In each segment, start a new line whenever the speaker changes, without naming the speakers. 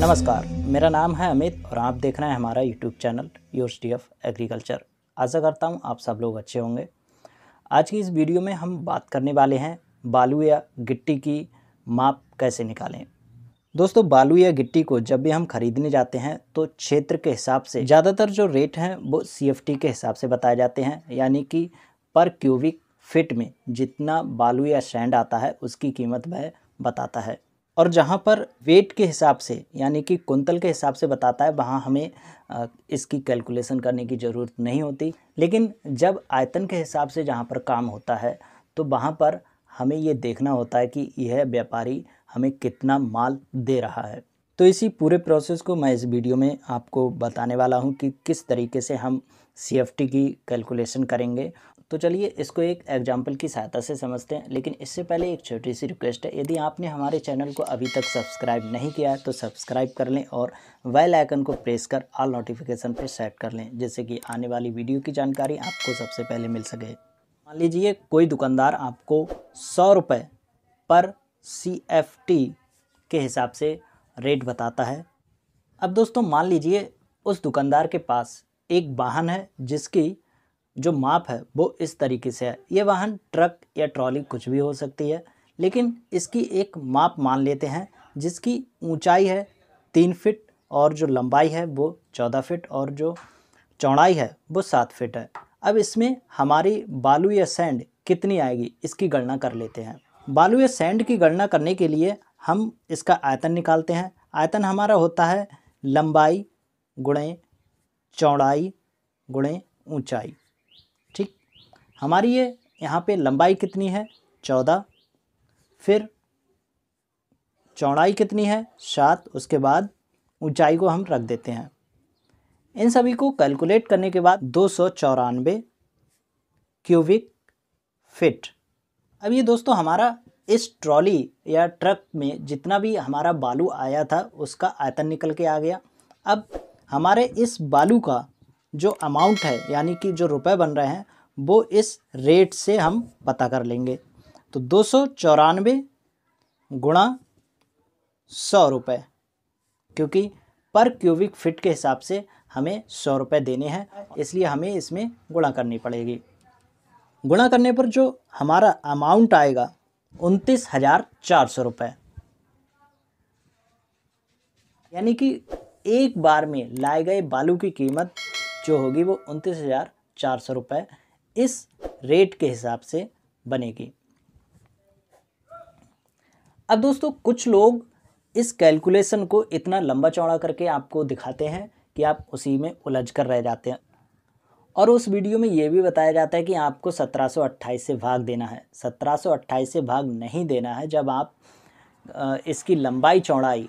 नमस्कार मेरा नाम है अमित और आप देख रहे हैं हमारा YouTube channel university of agriculture आशा करता हूँ आप सब लोग अच्छे होंगे आज की इस वीडियो में हम बात करने वाले हैं बालू या गिट्टी की माप कैसे निकालें दोस्तों बालू या गिट्टी को जब भी हम खरीदने जाते हैं तो क्षेत्र के हिसाब से ज़्यादातर जो रेट हैं वो सी के हिसाब से बताए जाते हैं यानी कि पर क्यूबिक फिट में जितना बालू या सैंड आता है उसकी कीमत वह बताता है और जहाँ पर वेट के हिसाब से यानी कि कुंतल के हिसाब से बताता है वहाँ हमें इसकी कैलकुलेशन करने की ज़रूरत नहीं होती लेकिन जब आयतन के हिसाब से जहाँ पर काम होता है तो वहाँ पर हमें ये देखना होता है कि यह व्यापारी हमें कितना माल दे रहा है तो इसी पूरे प्रोसेस को मैं इस वीडियो में आपको बताने वाला हूँ कि किस तरीके से हम सी की कैलकुलेशन करेंगे तो चलिए इसको एक एग्जाम्पल की सहायता से समझते हैं लेकिन इससे पहले एक छोटी सी रिक्वेस्ट है यदि आपने हमारे चैनल को अभी तक सब्सक्राइब नहीं किया है तो सब्सक्राइब कर लें और वेल आइकन को प्रेस कर ऑल नोटिफिकेशन पर सेट कर लें जिससे कि आने वाली वीडियो की जानकारी आपको सबसे पहले मिल सके मान लीजिए कोई दुकानदार आपको सौ रुपये पर सी एफ टी के हिसाब से रेट बताता है अब दोस्तों मान लीजिए उस दुकानदार के पास एक वाहन है जिसकी जो माप है वो इस तरीके से है ये वाहन ट्रक या ट्रॉली कुछ भी हो सकती है लेकिन इसकी एक माप मान लेते हैं जिसकी ऊंचाई है तीन फिट और जो लंबाई है वो चौदह फिट और जो चौड़ाई है वो सात फिट है अब इसमें हमारी बालू या सैंड कितनी आएगी इसकी गणना कर लेते हैं बालू या सैंड की गणना करने के लिए हम इसका आयतन निकालते हैं आयतन हमारा होता है लंबाई गुणे चौड़ाई गुणे ऊंचाई हमारी ये यहाँ पे लंबाई कितनी है चौदह फिर चौड़ाई कितनी है सात उसके बाद ऊंचाई को हम रख देते हैं इन सभी को कैलकुलेट करने के बाद दो सौ चौरानवे क्यूबिक फिट अब ये दोस्तों हमारा इस ट्रॉली या ट्रक में जितना भी हमारा बालू आया था उसका आयतन निकल के आ गया अब हमारे इस बालू का जो अमाउंट है यानी कि जो रुपए बन रहे हैं वो इस रेट से हम पता कर लेंगे तो दो सौ चौरानवे गुणा सौ रुपये क्योंकि पर क्यूबिक फिट के हिसाब से हमें सौ रुपये देने हैं इसलिए हमें इसमें गुणा करनी पड़ेगी गुणा करने पर जो हमारा अमाउंट आएगा उनतीस हज़ार चार सौ रुपये यानी कि एक बार में लाए गए बालू की कीमत जो होगी वो उनतीस हज़ार चार सौ रुपये इस रेट के हिसाब से बनेगी अब दोस्तों कुछ लोग इस कैलकुलेशन को इतना लंबा चौड़ा करके आपको दिखाते हैं कि आप उसी में उलझ कर रह जाते हैं और उस वीडियो में ये भी बताया जाता है कि आपको 1728 से भाग देना है 1728 से भाग नहीं देना है जब आप इसकी लंबाई चौड़ाई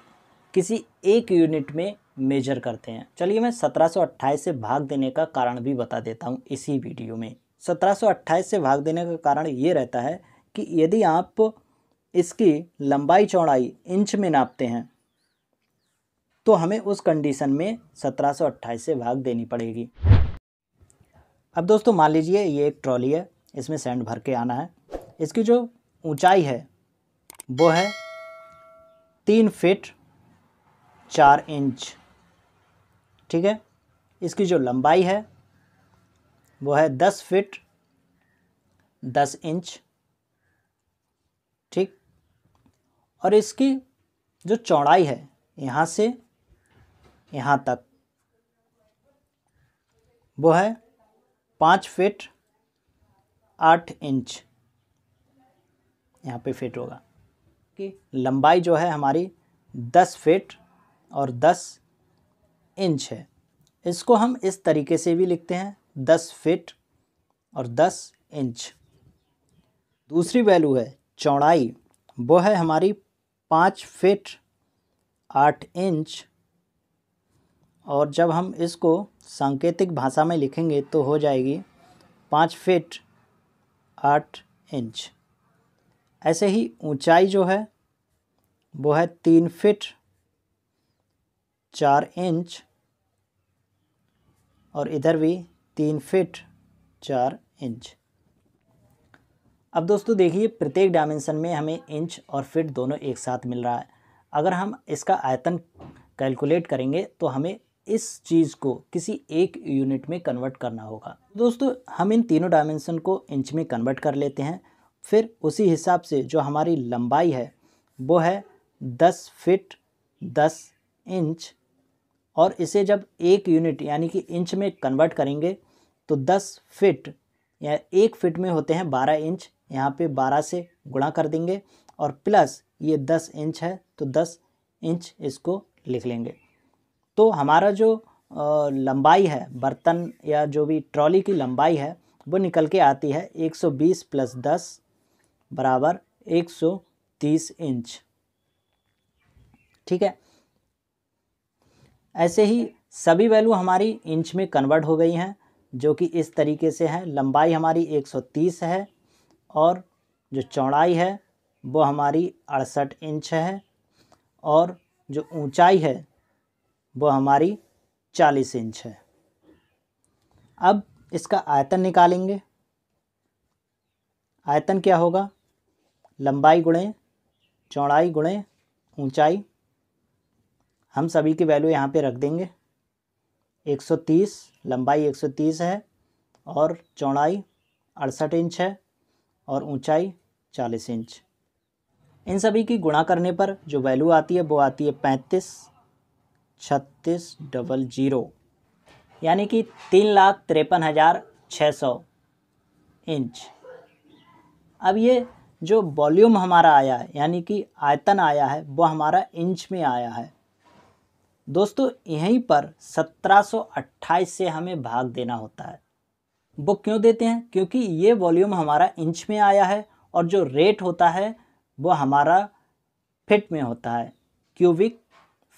किसी एक यूनिट में मेजर करते हैं चलिए मैं 1728 से भाग देने का कारण भी बता देता हूँ इसी वीडियो में 1728 से भाग देने का कारण ये रहता है कि यदि आप इसकी लंबाई चौड़ाई इंच में नापते हैं तो हमें उस कंडीशन में 1728 से भाग देनी पड़ेगी अब दोस्तों मान लीजिए ये एक ट्रॉली है इसमें सैंड भर के आना है इसकी जो ऊंचाई है वो है तीन फिट चार इंच ठीक है इसकी जो लंबाई है वो है दस फिट दस इंच ठीक और इसकी जो चौड़ाई है यहाँ से यहाँ तक वो है पाँच फिट आठ इंच यहाँ पे फिट होगा कि लंबाई जो है हमारी दस फिट और दस इंच है इसको हम इस तरीके से भी लिखते हैं दस फिट और दस इंच दूसरी वैल्यू है चौड़ाई वो है हमारी पाँच फिट आठ इंच और जब हम इसको सांकेतिक भाषा में लिखेंगे तो हो जाएगी पाँच फिट आठ इंच ऐसे ही ऊंचाई जो है वो है तीन फिट चार इंच और इधर भी तीन फिट चार इंच अब दोस्तों देखिए प्रत्येक डायमेंशन में हमें इंच और फिट दोनों एक साथ मिल रहा है अगर हम इसका आयतन कैलकुलेट करेंगे तो हमें इस चीज़ को किसी एक यूनिट में कन्वर्ट करना होगा दोस्तों हम इन तीनों डायमेंशन को इंच में कन्वर्ट कर लेते हैं फिर उसी हिसाब से जो हमारी लंबाई है वो है दस फिट दस इंच और इसे जब एक यूनिट यानी कि इंच में कन्वर्ट करेंगे तो दस फिट या एक फिट में होते हैं बारह इंच यहाँ पे बारह से गुणा कर देंगे और प्लस ये दस इंच है तो दस इंच इसको लिख लेंगे तो हमारा जो लंबाई है बर्तन या जो भी ट्रॉली की लंबाई है वो निकल के आती है 120 प्लस दस बराबर 130 इंच ठीक है ऐसे ही सभी वैल्यू हमारी इंच में कन्वर्ट हो गई हैं जो कि इस तरीके से है लंबाई हमारी 130 है और जो चौड़ाई है वो हमारी अड़सठ इंच है और जो ऊंचाई है वो हमारी 40 इंच है अब इसका आयतन निकालेंगे आयतन क्या होगा लंबाई गुणे चौड़ाई गुणे ऊंचाई हम सभी की वैल्यू यहाँ पे रख देंगे 130 लंबाई 130 है और चौड़ाई अड़सठ इंच है और ऊंचाई 40 इंच इन सभी की गुणा करने पर जो वैल्यू आती है वो आती है पैंतीस छत्तीस डबल ज़ीरो यानी कि तीन लाख तिरपन हज़ार छः सौ इंच अब ये जो वॉल्यूम हमारा आया है यानी कि आयतन आया है वो हमारा इंच में आया है दोस्तों यहीं पर 1728 से हमें भाग देना होता है वो क्यों देते हैं क्योंकि ये वॉल्यूम हमारा इंच में आया है और जो रेट होता है वो हमारा फिट में होता है क्यूबिक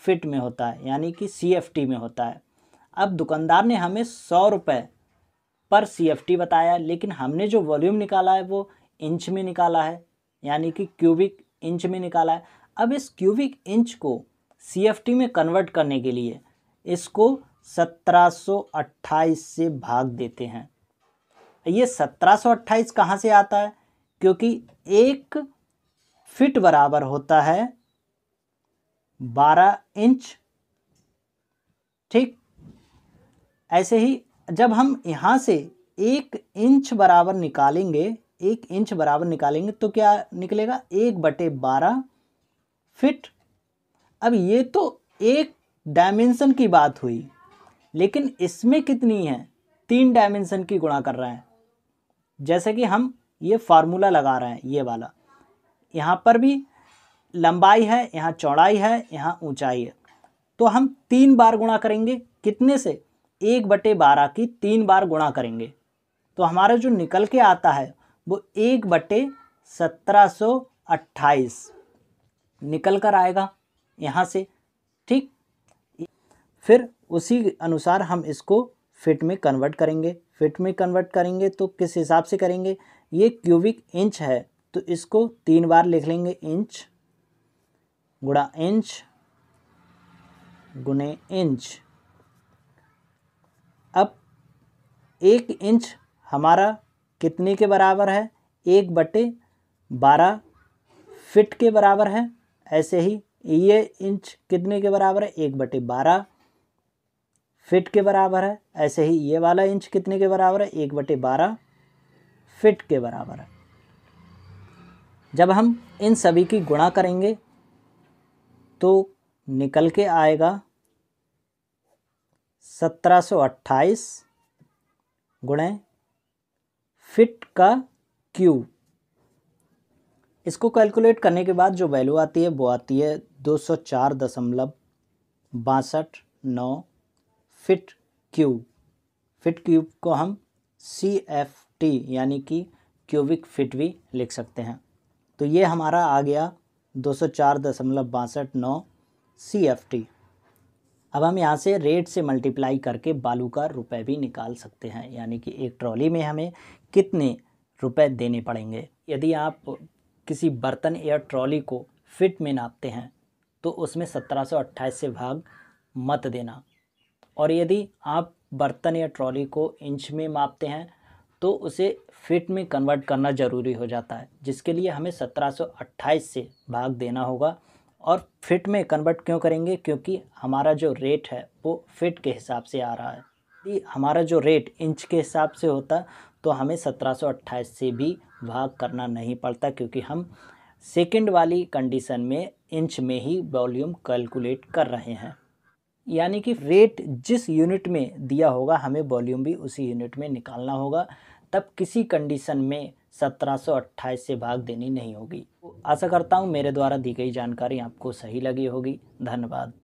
फिट में होता है यानी कि सी में होता है अब दुकानदार ने हमें सौ रुपये पर सी बताया लेकिन हमने जो वॉल्यूम निकाला है वो इंच में निकाला है यानी कि क्यूबिक इंच में निकाला है अब इस क्यूबिक इंच को सी में कन्वर्ट करने के लिए इसको 1728 से भाग देते हैं ये 1728 कहाँ से आता है क्योंकि एक फिट बराबर होता है 12 इंच ठीक ऐसे ही जब हम यहाँ से एक इंच बराबर निकालेंगे एक इंच बराबर निकालेंगे तो क्या निकलेगा एक बटे बारह फिट अब ये तो एक डायमेंशन की बात हुई लेकिन इसमें कितनी है तीन डायमेंशन की गुणा कर रहे हैं जैसे कि हम ये फार्मूला लगा रहे हैं ये वाला यहाँ पर भी लंबाई है यहाँ चौड़ाई है यहाँ ऊंचाई है तो हम तीन बार गुणा करेंगे कितने से एक बटे बारह की तीन बार गुणा करेंगे तो हमारा जो निकल के आता है वो एक बटे सत्रह सौ अट्ठाईस निकल कर आएगा यहाँ से ठीक फिर उसी अनुसार हम इसको फिट में कन्वर्ट करेंगे फिट में कन्वर्ट करेंगे तो किस हिसाब से करेंगे ये क्यूबिक इंच है तो इसको तीन बार लिख लेंगे इंच गुड़ा इंच गुने इंच अब एक इंच हमारा कितने के बराबर है एक बटे बारह फिट के बराबर है ऐसे ही ये इंच कितने के बराबर है एक बटे बारह फिट के बराबर है ऐसे ही ये वाला इंच कितने के बराबर है एक बटे बारह फिट के बराबर है जब हम इन सभी की गुणा करेंगे तो निकल के आएगा सत्रह सौ अट्ठाईस गुणे फिट का क्यूब इसको कैलकुलेट करने के बाद जो वैल्यू आती है वो आती है दो सौ चार दशमलव बासठ नौ फिट क्यूब फिट क्यूब को हम सी एफ टी यानी कि क्यूबिक फिट भी लिख सकते हैं तो ये हमारा आ गया दो सौ चार दशमलव बासठ नौ सी एफ टी अब हम यहाँ से रेट से मल्टीप्लाई करके बालू का रुपए भी निकाल सकते हैं यानी कि एक ट्रॉली में हमें कितने रुपए देने पड़ेंगे यदि आप किसी बर्तन या ट्रॉली को फिट में नापते हैं तो उसमें 1728 से भाग मत देना और यदि आप बर्तन या ट्रॉली को इंच में मापते हैं तो उसे फिट में कन्वर्ट करना ज़रूरी हो जाता है जिसके लिए हमें 1728 से भाग देना होगा और फिट में कन्वर्ट क्यों करेंगे क्योंकि हमारा जो रेट है वो फिट के हिसाब से आ रहा है यदि हमारा जो रेट इंच के हिसाब से होता तो हमें सत्रह से भी भाग करना नहीं पड़ता क्योंकि हम सेकेंड वाली कंडीशन में इंच में ही वॉल्यूम कैलकुलेट कर रहे हैं यानी कि रेट जिस यूनिट में दिया होगा हमें वॉल्यूम भी उसी यूनिट में निकालना होगा तब किसी कंडीशन में सत्रह से भाग देनी नहीं होगी आशा करता हूँ मेरे द्वारा दी गई जानकारी आपको सही लगी होगी धन्यवाद